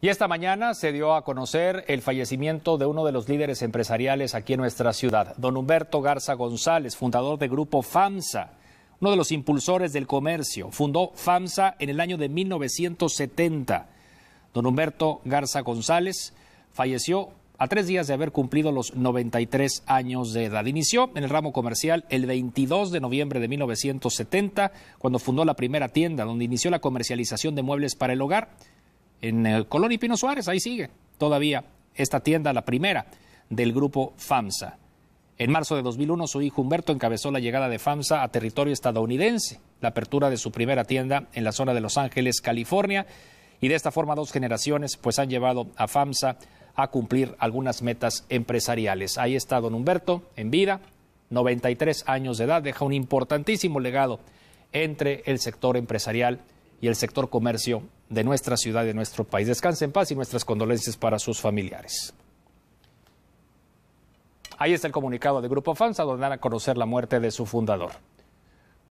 Y esta mañana se dio a conocer el fallecimiento de uno de los líderes empresariales aquí en nuestra ciudad, don Humberto Garza González, fundador del grupo FAMSA, uno de los impulsores del comercio. Fundó FAMSA en el año de 1970. Don Humberto Garza González falleció a tres días de haber cumplido los 93 años de edad. Inició en el ramo comercial el 22 de noviembre de 1970, cuando fundó la primera tienda, donde inició la comercialización de muebles para el hogar en eh, Colón y Pino Suárez, ahí sigue todavía esta tienda, la primera del grupo FAMSA. En marzo de 2001, su hijo Humberto encabezó la llegada de FAMSA a territorio estadounidense, la apertura de su primera tienda en la zona de Los Ángeles, California, y de esta forma dos generaciones pues han llevado a FAMSA a cumplir algunas metas empresariales. Ahí está don Humberto en vida, 93 años de edad, deja un importantísimo legado entre el sector empresarial y el sector comercio de nuestra ciudad y de nuestro país. Descanse en paz y nuestras condolencias para sus familiares. Ahí está el comunicado de Grupo FAMSA, donde dan a conocer la muerte de su fundador.